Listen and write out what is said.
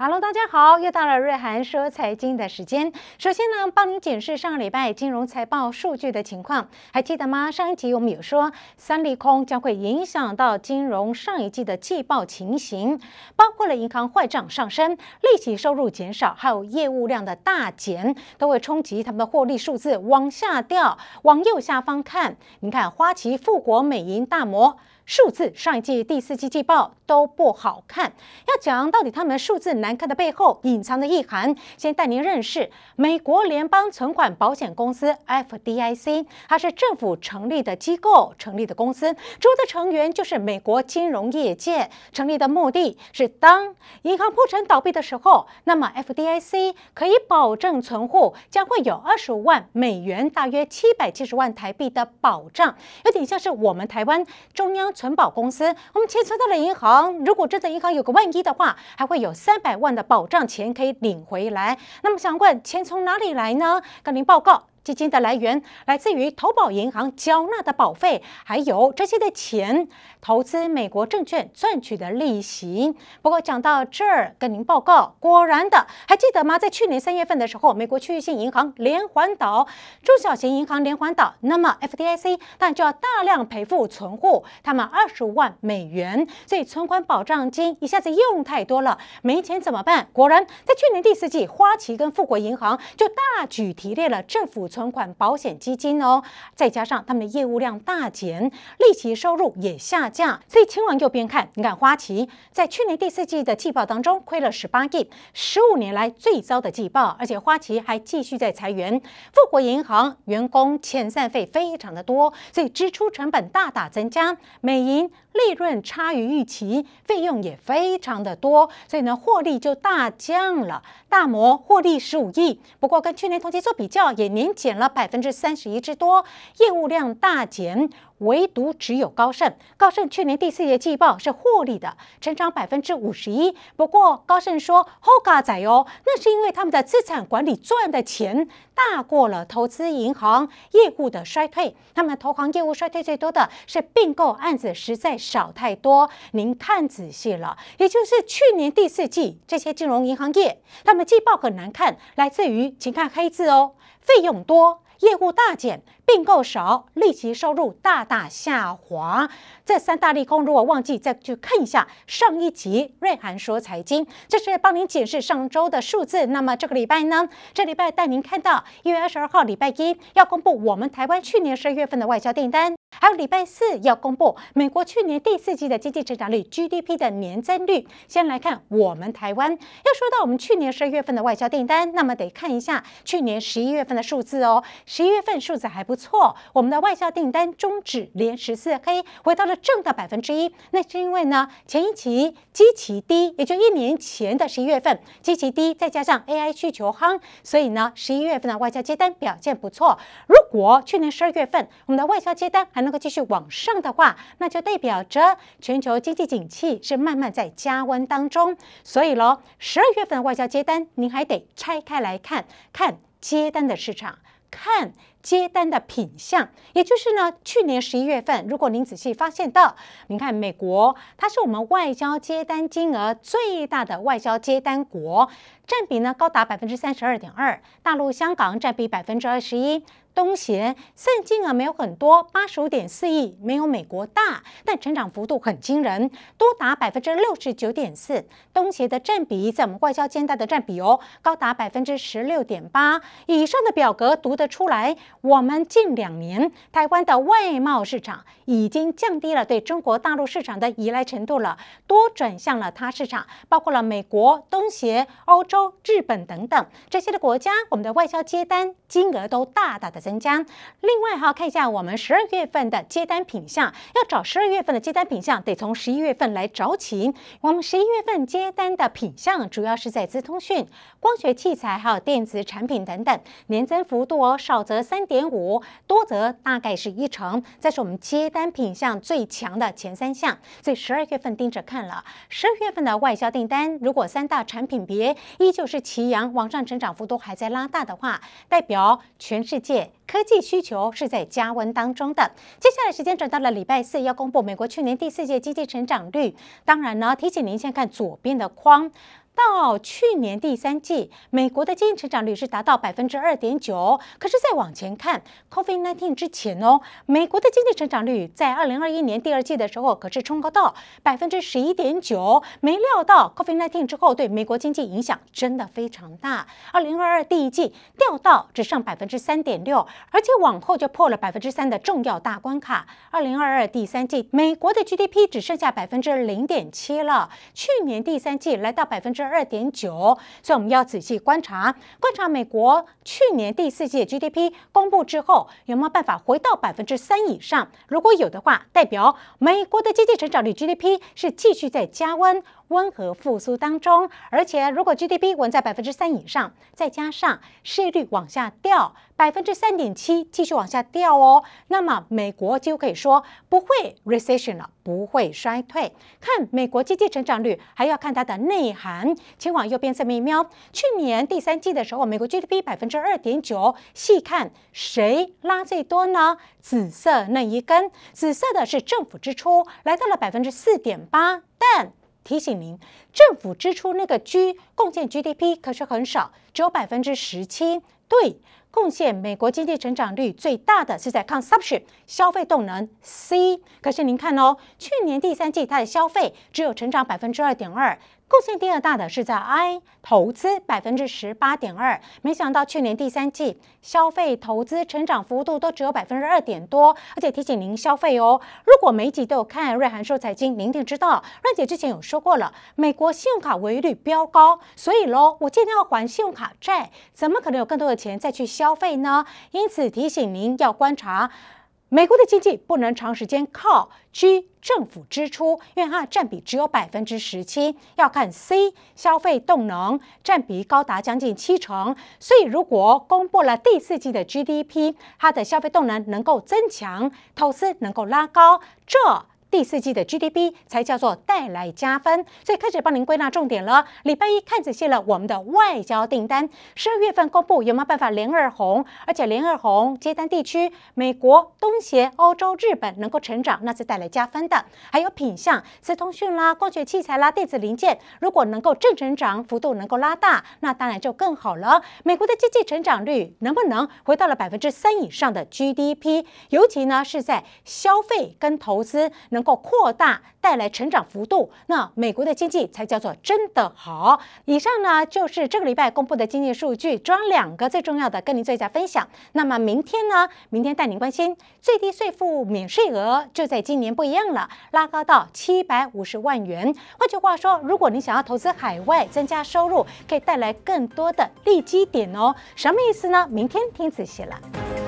Hello，大家好，又到了瑞涵说财经的时间。首先呢，帮您解释上个礼拜金融财报数据的情况，还记得吗？上一集我们有说，三利空将会影响到金融上一季的季报情形，包括了银行坏账上升、利息收入减少，还有业务量的大减，都会冲击他们的获利数字往下掉。往右下方看，你看花旗、富国、美银大摩。数字上一季、第四季季报都不好看。要讲到底，他们数字难看的背后隐藏的意涵，先带您认识美国联邦存款保险公司 （FDIC）。它是政府成立的机构，成立的公司，主要的成员就是美国金融业界。成立的目的，是当银行破产倒闭的时候，那么 FDIC 可以保证存户将会有二十五万美元（大约七百七十万台币）的保障，有点像是我们台湾中央。存保公司，我们钱存到了银行。如果真的银行有个万一的话，还会有三百万的保障钱可以领回来。那么想问，钱从哪里来呢？跟您报告。基金的来源来自于投保银行缴纳的保费，还有这些的钱投资美国证券赚取的利息。不过讲到这儿，跟您报告，果然的，还记得吗？在去年三月份的时候，美国区域性银行连环倒，中小型银行连环倒，那么 FDIC 但就要大量赔付存户，他们二十万美元，所以存款保障金一下子用太多了，没钱怎么办？果然，在去年第四季，花旗跟富国银行就大举提炼了政府存。存款、保险基金哦，再加上他们的业务量大减，利息收入也下降，所以请往右边看。你看花旗在去年第四季的季报当中亏了十八亿，十五年来最糟的季报，而且花旗还继续在裁员。富国银行员工遣散费非常的多，所以支出成本大大增加。美银利润差于预期，费用也非常的多，所以呢获利就大降了。大摩获利十五亿，不过跟去年同期做比较也年减。减了百分之三十一之多，业务量大减。唯独只有高盛，高盛去年第四季季报是获利的，成长百分之五十一。不过高盛说后加仔哦，那是因为他们的资产管理赚的钱大过了投资银行业务的衰退。他们投行业务衰退最多的是并购案子实在少太多。您看仔细了，也就是去年第四季这些金融银行业，他们季报很难看，来自于请看黑字哦，费用多，业务大减。并购少，利息收入大大下滑，这三大利空，如果忘记再去看一下上一集瑞涵说财经，这是帮您解释上周的数字。那么这个礼拜呢？这礼拜带您看到一月二十二号礼拜一要公布我们台湾去年十二月份的外交订单，还有礼拜四要公布美国去年第四季的经济增长率 GDP 的年增率。先来看我们台湾，要说到我们去年十二月份的外交订单，那么得看一下去年十一月份的数字哦。十一月份数字还不。错，我们的外销订单终止连十四黑，回到了正的百分之一，那是因为呢前一期积期低，也就一年前的十一月份积期低，再加上 AI 需求夯，所以呢十一月份的外销接单表现不错。如果去年十二月份我们的外销接单还能够继续往上的话，那就代表着全球经济景气是慢慢在加温当中。所以喽，十二月份的外销接单您还得拆开来看，看接单的市场，看。接单的品相，也就是呢，去年十一月份，如果您仔细发现到，您看美国，它是我们外交接单金额最大的外交接单国，占比呢高达百分之三十二点二，大陆、香港占比百分之二十一，东协算金额没有很多，八十五点四亿，没有美国大，但成长幅度很惊人，多达百分之六十九点四，东协的占比在我们外交接单的占比哦，高达百分之十六点八，以上的表格读得出来。我们近两年，台湾的外贸市场已经降低了对中国大陆市场的依赖程度了，多转向了他市场，包括了美国、东协、欧洲、日本等等这些的国家。我们的外销接单金额都大大的增加。另外哈，看一下我们十二月份的接单品项，要找十二月份的接单品项，得从十一月份来找起。我们十一月份接单的品项主要是在资通讯、光学器材还有电子产品等等，年增幅度哦少则三。三点五多则大概是一成，这是我们接单品项最强的前三项，所以十二月份盯着看了。十二月份的外销订单，如果三大产品别依旧是齐扬往上，成长幅度还在拉大的话，代表全世界科技需求是在加温当中的。接下来时间转到了礼拜四，要公布美国去年第四届经济成长率。当然呢，提醒您先看左边的框。到去年第三季，美国的经济成长率是达到百分之二点九。可是，在往前看 COVID nineteen 之前哦，美国的经济成长率在二零二一年第二季的时候可是冲高到百分之十一点九。没料到 COVID nineteen 之后，对美国经济影响真的非常大。二零二二第一季掉到只剩百分之三点六，而且往后就破了百分之三的重要大关卡。二零二二第三季，美国的 GDP 只剩下百分之零点七了。去年第三季来到百分之。二点九，所以我们要仔细观察，观察美国去年第四季 GDP 公布之后有没有办法回到百分之三以上。如果有的话，代表美国的经济成长率 GDP 是继续在加温。温和复苏当中，而且如果 GDP 稳在百分之三以上，再加上失业率往下掉，百分之三点七继续往下掉哦，那么美国就可以说不会 recession 了，不会衰退。看美国经济成长率，还要看它的内涵。请往右边侧面瞄，去年第三季的时候，美国 GDP 百分之二点九，细看谁拉最多呢？紫色那一根，紫色的是政府支出，来到了百分之四点八，但。提醒您，政府支出那个 G 贡献 GDP 可是很少，只有百分之十七。对，贡献美国经济成长率最大的是在 consumption 消费动能 C。可是您看哦，去年第三季它的消费只有成长百分之二点二，贡献第二大的是在 I 投资百分之十八点二。没想到去年第三季消费投资成长幅度都只有百分之二点多，而且提醒您消费哦，如果每集都有看瑞涵说财经，您一定知道瑞姐之前有说过了，美国信用卡违约率飙高，所以喽，我今天要还信用卡债，怎么可能有更多的？钱再去消费呢？因此提醒您要观察美国的经济，不能长时间靠 G 政府支出，因为它占比只有百分之十七，要看 C 消费动能，占比高达将近七成。所以如果公布了第四季的 GDP，它的消费动能能够增强，投资能够拉高，这。第四季的 GDP 才叫做带来加分，所以开始帮您归纳重点了。礼拜一看仔细了，我们的外交订单，十二月份公布有没有办法连二红？而且连二红接单地区，美国、东协、欧洲、日本能够成长，那是带来加分的。还有品项，磁通讯啦、光学器材啦、电子零件，如果能够正成长，幅度能够拉大，那当然就更好了。美国的经济成长率能不能回到了百分之三以上的 GDP？尤其呢是在消费跟投资。能够扩大，带来成长幅度，那美国的经济才叫做真的好。以上呢就是这个礼拜公布的经济数据装两个最重要的，跟您做一下分享。那么明天呢，明天带您关心最低税负免税额，就在今年不一样了，拉高到七百五十万元。换句话说，如果你想要投资海外，增加收入，可以带来更多的利基点哦。什么意思呢？明天听仔细了。